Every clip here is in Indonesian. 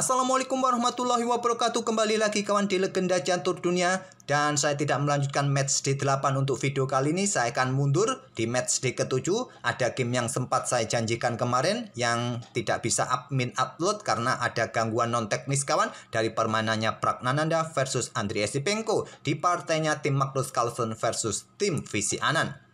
Assalamualaikum warahmatullahi wabarakatuh Kembali lagi kawan di Legenda Jantur Dunia Dan saya tidak melanjutkan match D8 untuk video kali ini Saya akan mundur di match D ketujuh. 7 Ada game yang sempat saya janjikan kemarin Yang tidak bisa admin upload Karena ada gangguan non teknis kawan Dari permainannya Pragnananda versus Andriy Sipenko Di partainya tim Magnus Carlsen versus tim Visi Anan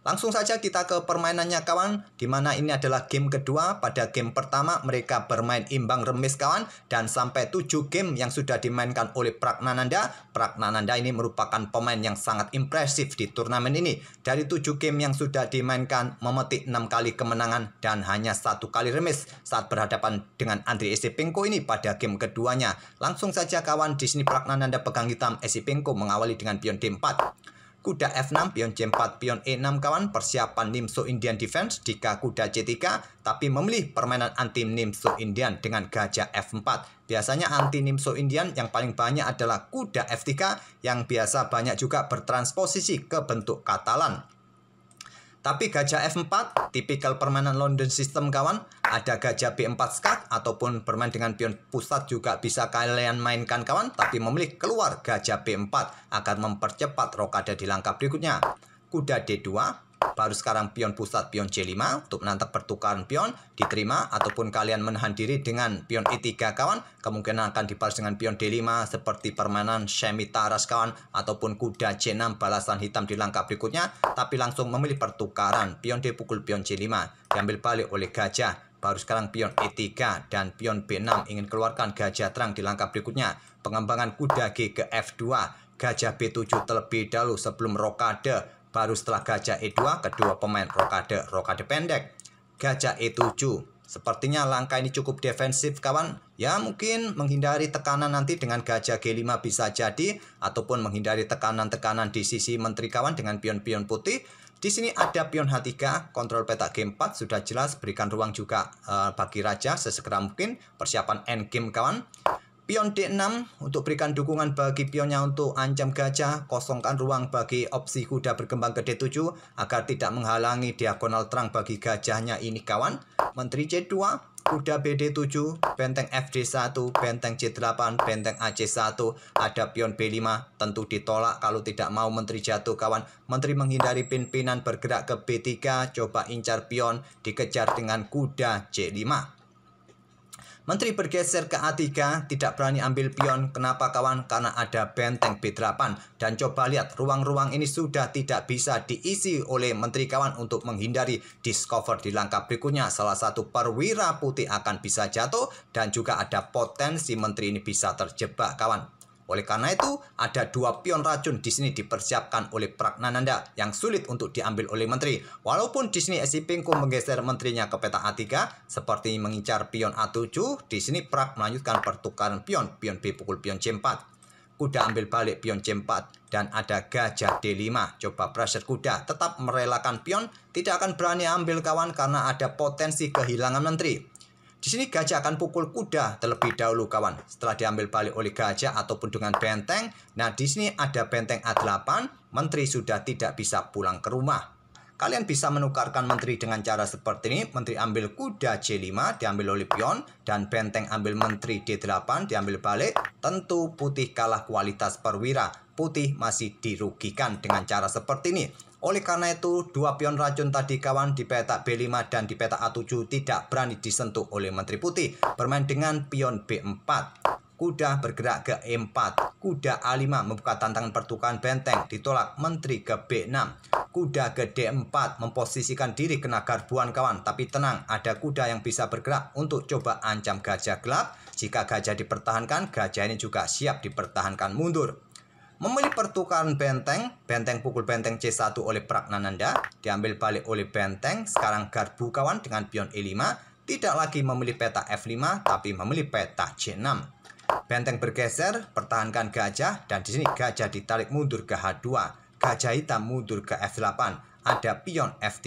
Langsung saja kita ke permainannya kawan, Dimana ini adalah game kedua. Pada game pertama mereka bermain imbang remis kawan dan sampai 7 game yang sudah dimainkan oleh Pragnananda. Pragnananda ini merupakan pemain yang sangat impresif di turnamen ini. Dari 7 game yang sudah dimainkan memetik 6 kali kemenangan dan hanya satu kali remis saat berhadapan dengan Andri Esipinko ini pada game keduanya. Langsung saja kawan di sini Pragnananda pegang hitam Esipinko mengawali dengan pion D4 kuda F6, pion C4, pion E6 kawan, persiapan Nimso Indian Defense jika kuda C3, tapi memilih permainan anti Nimso Indian dengan gajah F4. Biasanya anti Nimso Indian yang paling banyak adalah kuda F3 yang biasa banyak juga bertransposisi ke bentuk Katalan. Tapi gajah F4, tipikal permainan London System kawan, ada gajah B4 skak ataupun bermain dengan pion pusat juga bisa kalian mainkan kawan, tapi memilih keluar gajah B4 agar mempercepat rokade di langkah berikutnya. Kuda D2, Baru sekarang pion pusat pion C5 untuk menantang pertukaran pion diterima ataupun kalian menahan diri dengan pion E3 kawan kemungkinan akan dibalas dengan pion D5 seperti permainan semi taras kawan ataupun kuda C6 balasan hitam di langkah berikutnya tapi langsung memilih pertukaran pion D pukul pion C5 diambil balik oleh gajah baru sekarang pion E3 dan pion B6 ingin keluarkan gajah terang di langkah berikutnya. Pengembangan kuda G ke F2, gajah B7 terlebih dahulu sebelum rokade Baru setelah gajah E2, kedua pemain rokade, rokade pendek. Gajah E7. Sepertinya langkah ini cukup defensif kawan. Ya mungkin menghindari tekanan nanti dengan gajah G5 bisa jadi. Ataupun menghindari tekanan-tekanan di sisi menteri kawan dengan pion-pion putih. Di sini ada pion H3, kontrol peta G4 sudah jelas berikan ruang juga uh, bagi raja sesegera mungkin persiapan endgame kawan. Pion D6 untuk berikan dukungan bagi pionnya untuk ancam gajah, kosongkan ruang bagi opsi kuda berkembang ke D7 agar tidak menghalangi diagonal terang bagi gajahnya ini kawan. Menteri C2, kuda BD7, benteng FD1, benteng C8, benteng AC1, ada pion B5, tentu ditolak kalau tidak mau menteri jatuh kawan. Menteri menghindari pimpinan bergerak ke B3, coba incar pion, dikejar dengan kuda C5. Menteri bergeser ke A3, tidak berani ambil pion. Kenapa kawan? Karena ada benteng B8. Dan coba lihat, ruang-ruang ini sudah tidak bisa diisi oleh Menteri kawan untuk menghindari discover di langkah berikutnya. Salah satu perwira putih akan bisa jatuh dan juga ada potensi Menteri ini bisa terjebak kawan. Oleh karena itu, ada dua pion racun di sini dipersiapkan oleh Pragnananda yang sulit untuk diambil oleh menteri. Walaupun di sini SI Pingku menggeser menterinya ke peta A3 seperti mengincar pion A7, di sini Prak melanjutkan pertukaran pion, pion B pukul pion C4 kuda ambil balik pion C4 dan ada gajah D5. Coba pressure kuda tetap merelakan pion, tidak akan berani ambil kawan karena ada potensi kehilangan menteri. Di sini gajah akan pukul kuda terlebih dahulu kawan. Setelah diambil balik oleh gajah ataupun dengan benteng. Nah di sini ada benteng A8. Menteri sudah tidak bisa pulang ke rumah. Kalian bisa menukarkan menteri dengan cara seperti ini. Menteri ambil kuda C5 diambil oleh pion. Dan benteng ambil menteri D8 diambil balik. Tentu putih kalah kualitas perwira. Putih masih dirugikan dengan cara seperti ini. Oleh karena itu, dua pion racun tadi kawan di petak B5 dan di petak A7 tidak berani disentuh oleh Menteri Putih bermain dengan pion B4. Kuda bergerak ke E4, kuda A5 membuka tantangan pertukaran benteng, ditolak Menteri ke B6. Kuda ke D4 memposisikan diri kena garbuan kawan, tapi tenang, ada kuda yang bisa bergerak untuk coba ancam gajah gelap. Jika gajah dipertahankan, gajah ini juga siap dipertahankan mundur memilih pertukaran benteng, benteng pukul benteng C1 oleh Pragnananda, diambil balik oleh benteng, sekarang garbu kawan dengan pion E5, tidak lagi memilih peta F5, tapi memilih peta C6. Benteng bergeser, pertahankan gajah, dan di sini gajah ditarik mundur ke H2, gajah hitam mundur ke F8, ada pion F3,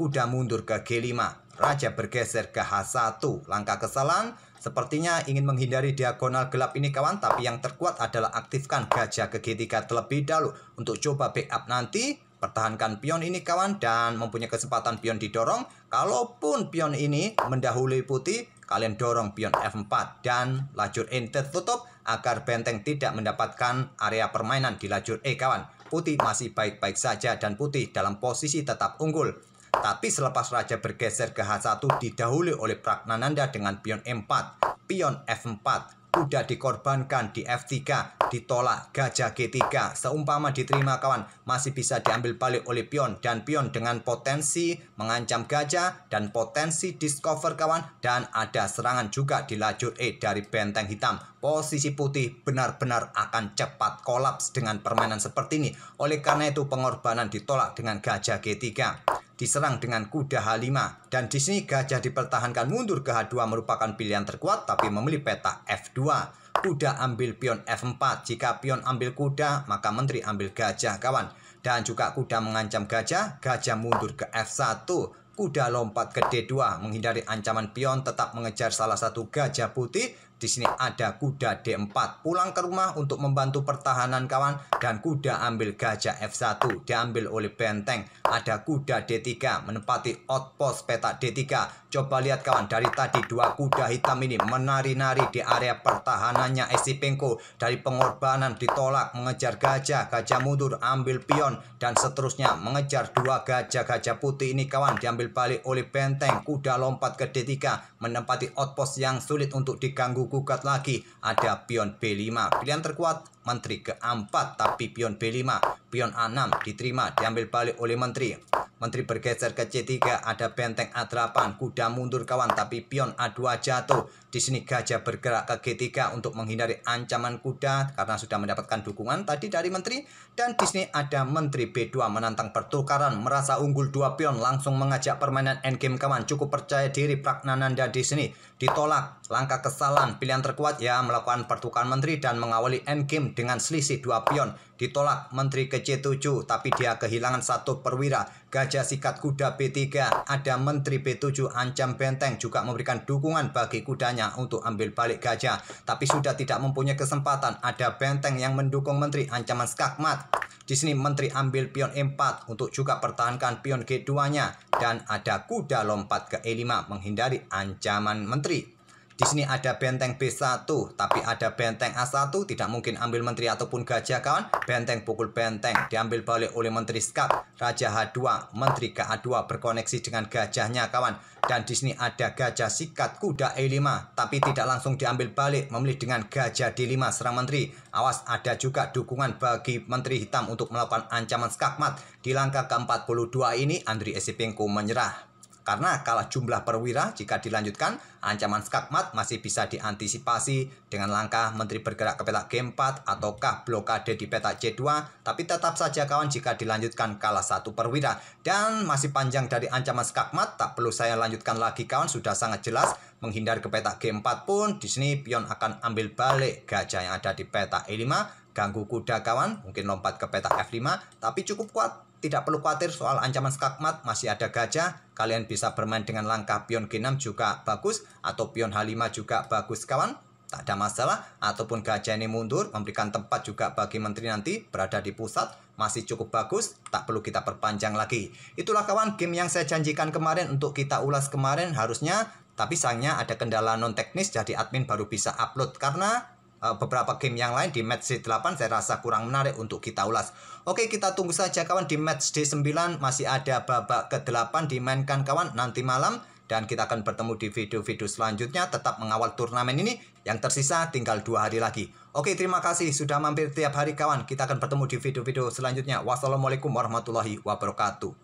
kuda mundur ke G5, raja bergeser ke H1, langkah kesalahan, Sepertinya ingin menghindari diagonal gelap ini kawan, tapi yang terkuat adalah aktifkan gajah ke G3 terlebih dahulu untuk coba backup nanti. Pertahankan pion ini kawan dan mempunyai kesempatan pion didorong. Kalaupun pion ini mendahului putih, kalian dorong pion F4 dan lajur E tertutup agar benteng tidak mendapatkan area permainan di lajur E kawan. Putih masih baik-baik saja dan putih dalam posisi tetap unggul. Tapi selepas raja bergeser ke H1 didahului oleh Pragnananda dengan pion M4, pion F4, kuda dikorbankan di F3, ditolak gajah G3. Seumpama diterima kawan, masih bisa diambil balik oleh pion dan pion dengan potensi mengancam gajah dan potensi discover kawan dan ada serangan juga di lajur E dari benteng hitam. Posisi putih benar-benar akan cepat kolaps dengan permainan seperti ini. Oleh karena itu pengorbanan ditolak dengan gajah G3 diserang dengan kuda H5 dan di sini gajah dipertahankan mundur ke H2 merupakan pilihan terkuat tapi memilih peta F2 kuda ambil pion F4 jika pion ambil kuda maka menteri ambil gajah kawan dan juga kuda mengancam gajah gajah mundur ke F1 kuda lompat ke D2 menghindari ancaman pion tetap mengejar salah satu gajah putih di sini ada kuda D4. Pulang ke rumah untuk membantu pertahanan kawan dan kuda ambil gajah F1 diambil oleh benteng. Ada kuda D3 menempati outpost petak D3. Coba lihat kawan dari tadi dua kuda hitam ini menari-nari di area pertahanannya SC Pengko. Dari pengorbanan ditolak mengejar gajah, gajah mundur ambil pion dan seterusnya mengejar dua gajah gajah putih ini kawan diambil balik oleh benteng. Kuda lompat ke D3 menempati outpost yang sulit untuk diganggu digugat lagi. Ada pion B5, pilihan terkuat menteri ke 4 tapi pion B5, pion A6 diterima, diambil balik oleh menteri. Menteri bergeser ke C3, ada benteng A8, kuda mundur kawan, tapi pion A2 jatuh. Di sini gajah bergerak ke G3 untuk menghindari ancaman kuda karena sudah mendapatkan dukungan tadi dari menteri. Dan di sini ada menteri B2 menantang pertukaran, merasa unggul dua pion, langsung mengajak permainan endgame kawan. Cukup percaya diri Pragnananda di sini ditolak Langkah kesalahan pilihan terkuat ya melakukan pertukaran menteri dan mengawali endgame dengan selisih dua pion. Ditolak menteri ke C7 tapi dia kehilangan satu perwira. Gajah sikat kuda B3. Ada menteri B7 ancam benteng juga memberikan dukungan bagi kudanya untuk ambil balik gajah. Tapi sudah tidak mempunyai kesempatan. Ada benteng yang mendukung menteri ancaman skakmat. Di sini menteri ambil pion E4 untuk juga pertahankan pion G2-nya dan ada kuda lompat ke E5 menghindari ancaman menteri. Di sini ada benteng B1, tapi ada benteng A1, tidak mungkin ambil menteri ataupun gajah kawan. Benteng pukul benteng, diambil balik oleh menteri skap. Raja H2, menteri ke A2 berkoneksi dengan gajahnya kawan. Dan di sini ada gajah sikat kuda E5, tapi tidak langsung diambil balik, memilih dengan gajah D5 serang menteri. Awas ada juga dukungan bagi menteri hitam untuk melakukan ancaman skakmat. Di langkah ke-42 ini, Andri Esipengko menyerah. Karena kalah jumlah perwira jika dilanjutkan, ancaman skakmat masih bisa diantisipasi dengan langkah Menteri Bergerak ke petak G4 ataukah blokade di petak C2, tapi tetap saja kawan jika dilanjutkan kalah satu perwira. Dan masih panjang dari ancaman skakmat, tak perlu saya lanjutkan lagi kawan, sudah sangat jelas menghindar ke petak G4 pun di sini pion akan ambil balik gajah yang ada di petak E5 ganggu kuda kawan, mungkin lompat ke petak F5, tapi cukup kuat. Tidak perlu khawatir soal ancaman skakmat, masih ada gajah. Kalian bisa bermain dengan langkah pion G6 juga bagus, atau pion H5 juga bagus kawan. Tak ada masalah, ataupun gajah ini mundur, memberikan tempat juga bagi menteri nanti berada di pusat. Masih cukup bagus, tak perlu kita perpanjang lagi. Itulah kawan game yang saya janjikan kemarin untuk kita ulas kemarin harusnya. Tapi sayangnya ada kendala non teknis jadi admin baru bisa upload karena Eh, beberapa game yang lain di match day 8 saya rasa kurang menarik untuk kita ulas. Oke, kita tunggu saja kawan di match di 9 masih ada babak ke-8 dimainkan kawan nanti malam dan kita akan bertemu di video-video selanjutnya tetap mengawal turnamen ini yang tersisa tinggal dua hari lagi. Oke, terima kasih sudah mampir tiap hari kawan. Kita akan bertemu di video-video selanjutnya. Wassalamualaikum warahmatullahi wabarakatuh.